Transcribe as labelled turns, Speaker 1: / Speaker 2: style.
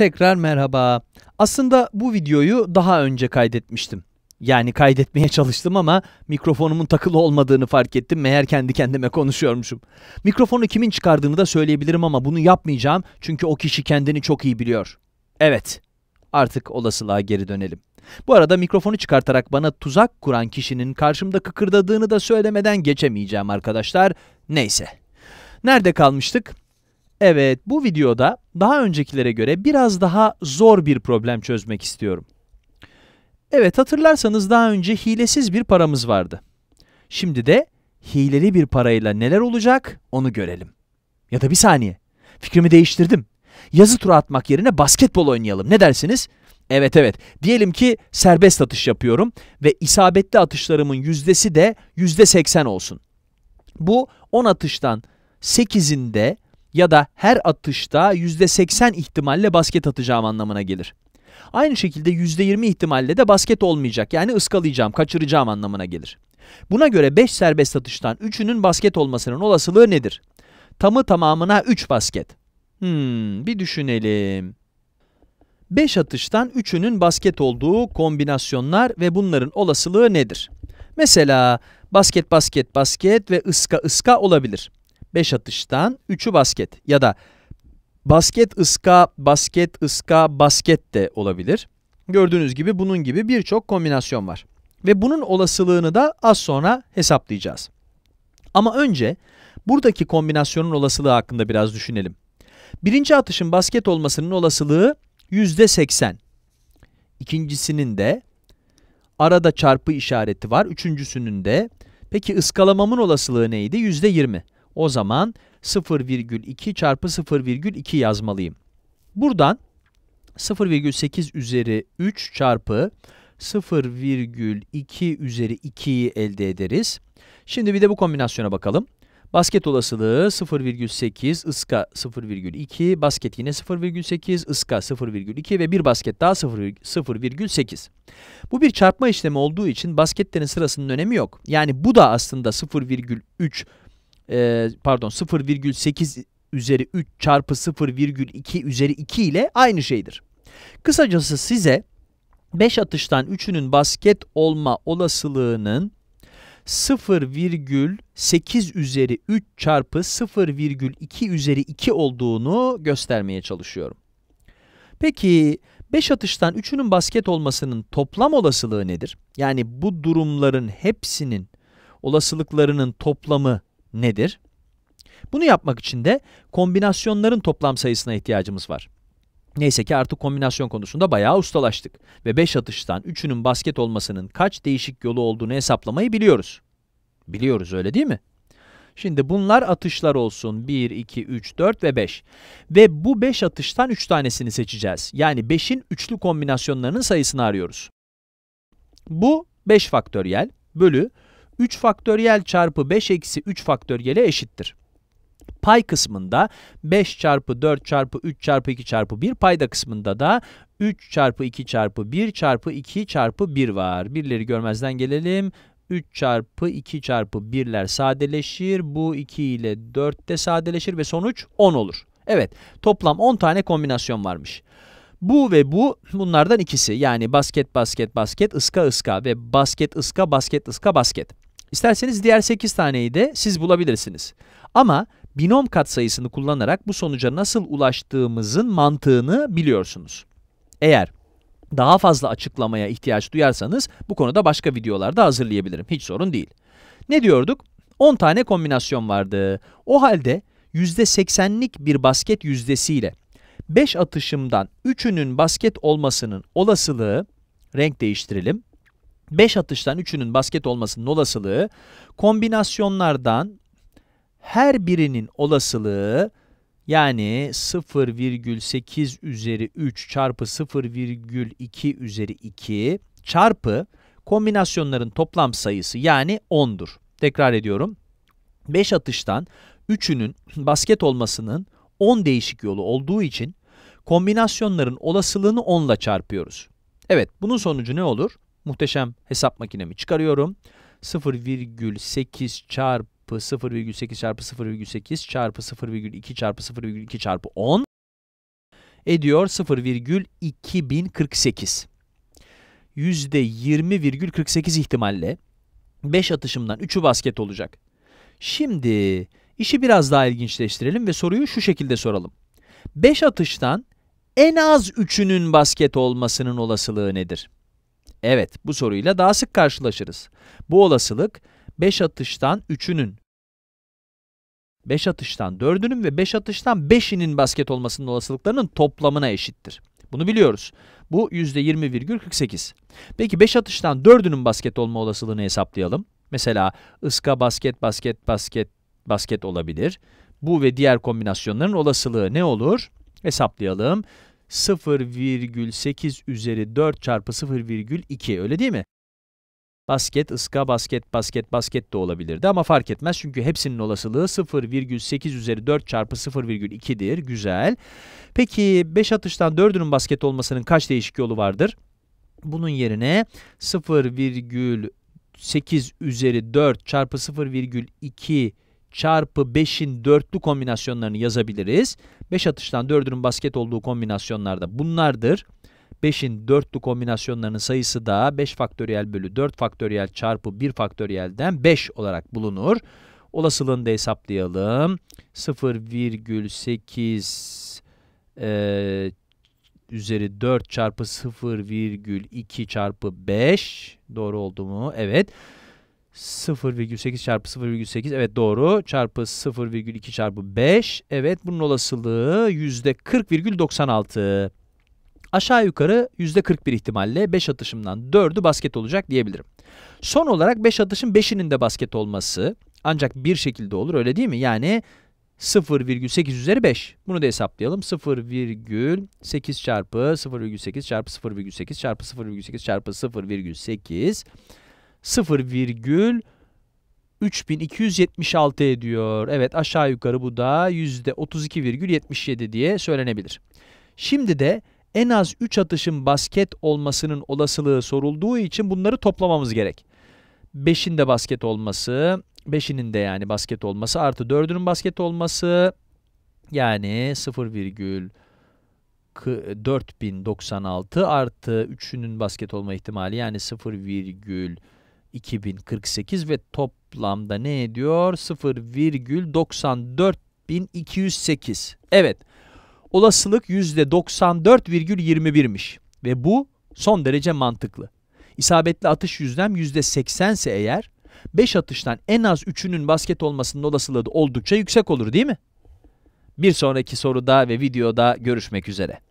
Speaker 1: Tekrar merhaba. Aslında bu videoyu daha önce kaydetmiştim. Yani kaydetmeye çalıştım ama mikrofonumun takılı olmadığını fark ettim. Meğer kendi kendime konuşuyormuşum. Mikrofonu kimin çıkardığını da söyleyebilirim ama bunu yapmayacağım. Çünkü o kişi kendini çok iyi biliyor. Evet. Artık olasılığa geri dönelim. Bu arada mikrofonu çıkartarak bana tuzak kuran kişinin karşımda kıkırdadığını da söylemeden geçemeyeceğim arkadaşlar. Neyse. Nerede kalmıştık? Evet, bu videoda daha öncekilere göre biraz daha zor bir problem çözmek istiyorum. Evet, hatırlarsanız daha önce hilesiz bir paramız vardı. Şimdi de hileli bir parayla neler olacak onu görelim. Ya da bir saniye, fikrimi değiştirdim. Yazı tura atmak yerine basketbol oynayalım, ne dersiniz? Evet evet, diyelim ki serbest atış yapıyorum ve isabetli atışlarımın yüzdesi de yüzde seksen olsun. Bu 10 atıştan 8'inde ya da her atışta %80 ihtimalle basket atacağım anlamına gelir. Aynı şekilde %20 ihtimalle de basket olmayacak yani ıskalayacağım, kaçıracağım anlamına gelir. Buna göre 5 serbest atıştan 3'ünün basket olmasının olasılığı nedir? Tamı tamamına 3 basket. Hmm, bir düşünelim. 5 atıştan 3'ünün basket olduğu kombinasyonlar ve bunların olasılığı nedir? Mesela basket basket basket ve ıska ıska olabilir. 5 atıştan 3'ü basket ya da basket ıska, basket ıska, basket de olabilir. Gördüğünüz gibi bunun gibi birçok kombinasyon var. Ve bunun olasılığını da az sonra hesaplayacağız. Ama önce buradaki kombinasyonun olasılığı hakkında biraz düşünelim. Birinci atışın basket olmasının olasılığı %80. İkincisinin de arada çarpı işareti var. Üçüncüsünün de peki ıskalamamın olasılığı neydi? %20. O zaman 0,2 çarpı 0,2 yazmalıyım. Buradan 0,8 üzeri 3 çarpı 0,2 üzeri 2'yi elde ederiz. Şimdi bir de bu kombinasyona bakalım. Basket olasılığı 0,8, ıska 0,2, basket yine 0,8, ıska 0,2 ve bir basket daha 0,8. Bu bir çarpma işlemi olduğu için basketlerin sırasının önemi yok. Yani bu da aslında 0,3 e, pardon 0,8 üzeri 3 çarpı 0,2 üzeri 2 ile aynı şeydir. Kısacası size 5 atıştan 3'ünün basket olma olasılığının 0,8 üzeri 3 çarpı 0,2 üzeri 2 olduğunu göstermeye çalışıyorum. Peki 5 atıştan 3'ünün basket olmasının toplam olasılığı nedir? Yani bu durumların hepsinin olasılıklarının toplamı nedir? Bunu yapmak için de kombinasyonların toplam sayısına ihtiyacımız var. Neyse ki artık kombinasyon konusunda bayağı ustalaştık ve 5 atıştan 3'ünün basket olmasının kaç değişik yolu olduğunu hesaplamayı biliyoruz. Biliyoruz öyle değil mi? Şimdi bunlar atışlar olsun 1, 2, 3, 4 ve 5. Ve bu 5 atıştan 3 tanesini seçeceğiz. Yani 5'in üçlü kombinasyonlarının sayısını arıyoruz. Bu 5 faktöriyel bölü 3 faktöriyel çarpı 5 eksi 3 faktöriyele eşittir. Pay kısmında 5 çarpı 4 çarpı 3 çarpı 2 çarpı 1 payda kısmında da 3 çarpı 2 çarpı 1 çarpı 2 çarpı 1 var. Birleri görmezden gelelim. 3 çarpı 2 çarpı 1'ler sadeleşir. Bu 2 ile 4 de sadeleşir ve sonuç 10 olur. Evet toplam 10 tane kombinasyon varmış. Bu ve bu bunlardan ikisi yani basket basket basket ıska ıska ve basket ıska basket ıska basket. İsterseniz diğer 8 taneyi de siz bulabilirsiniz. Ama binom katsayısını kullanarak bu sonuca nasıl ulaştığımızın mantığını biliyorsunuz. Eğer daha fazla açıklamaya ihtiyaç duyarsanız bu konuda başka videolarda hazırlayabilirim. Hiç sorun değil. Ne diyorduk? 10 tane kombinasyon vardı. O halde %80'lik bir basket yüzdesiyle 5 atışımdan 3'ünün basket olmasının olasılığı renk değiştirelim. 5 atıştan 3'ünün basket olmasının olasılığı kombinasyonlardan her birinin olasılığı yani 0,8 üzeri 3 çarpı 0,2 üzeri 2 çarpı kombinasyonların toplam sayısı yani 10'dur. Tekrar ediyorum. 5 atıştan 3'ünün basket olmasının 10 değişik yolu olduğu için kombinasyonların olasılığını 10 ile çarpıyoruz. Evet bunun sonucu ne olur? muhteşem hesap makinemi çıkarıyorum. 0,8 çarpı 0,8 çarpı 0,8 çarpı 0,2 çarpı 0,2 çarpı 10 ediyor 0,2048. %20,48 ihtimalle 5 atışımdan 3'ü basket olacak. Şimdi işi biraz daha ilginçleştirelim ve soruyu şu şekilde soralım. 5 atıştan en az 3'ünün basket olmasının olasılığı nedir? Evet, bu soruyla daha sık karşılaşırız. Bu olasılık 5 atıştan 3'ünün, 5 atıştan 4'ünün ve 5 atıştan 5'inin basket olmasının olasılıklarının toplamına eşittir. Bunu biliyoruz. Bu %20,48. Peki 5 atıştan 4'ünün basket olma olasılığını hesaplayalım. Mesela ıska basket basket basket basket olabilir. Bu ve diğer kombinasyonların olasılığı ne olur? Hesaplayalım. 0,8 üzeri 4 çarpı 0,2 öyle değil mi? Basket, ıska, basket, basket, basket de olabilirdi ama fark etmez çünkü hepsinin olasılığı 0,8 üzeri 4 çarpı 0,2'dir. Güzel. Peki 5 atıştan 4'ünün basket olmasının kaç değişik yolu vardır? Bunun yerine 0,8 üzeri 4 çarpı 0,2 çarpı 5'in dörtlü kombinasyonlarını yazabiliriz. 5 atıştan 4'ünün basket olduğu kombinasyonlar da bunlardır. 5'in dörtlü kombinasyonlarının sayısı da 5 faktöriyel bölü 4 faktöriyel çarpı 1 faktöriyelden 5 olarak bulunur. Olasılığını da hesaplayalım. 0,8 e, üzeri 4 çarpı 0,2 çarpı 5 doğru oldu mu? Evet. Evet. 0,8 çarpı 0,8 evet doğru çarpı 0,2 çarpı 5 evet bunun olasılığı %40,96 aşağı yukarı %41 ihtimalle 5 atışımdan 4'ü basket olacak diyebilirim. Son olarak 5 atışın 5'inin de basket olması ancak bir şekilde olur öyle değil mi? Yani 0,8 üzeri 5. Bunu da hesaplayalım. 0,8 çarpı 0,8 çarpı 0,8 çarpı 0,8 çarpı 0,8 0,3276 ediyor. Evet aşağı yukarı bu da %32,77 diye söylenebilir. Şimdi de en az 3 atışın basket olmasının olasılığı sorulduğu için bunları toplamamız gerek. 5'in de basket olması, 5'inin de yani basket olması artı 4'ünün basket olması yani 0,4096 artı 3'ünün basket olma ihtimali yani 0,4 2048 ve toplamda ne ediyor? 0,94208. Evet. Olasılık %94,21'miş ve bu son derece mantıklı. İsabetli atış yüzdem %80 ise eğer 5 atıştan en az 3'ünün basket olmasının olasılığı oldukça yüksek olur değil mi? Bir sonraki soruda ve videoda görüşmek üzere.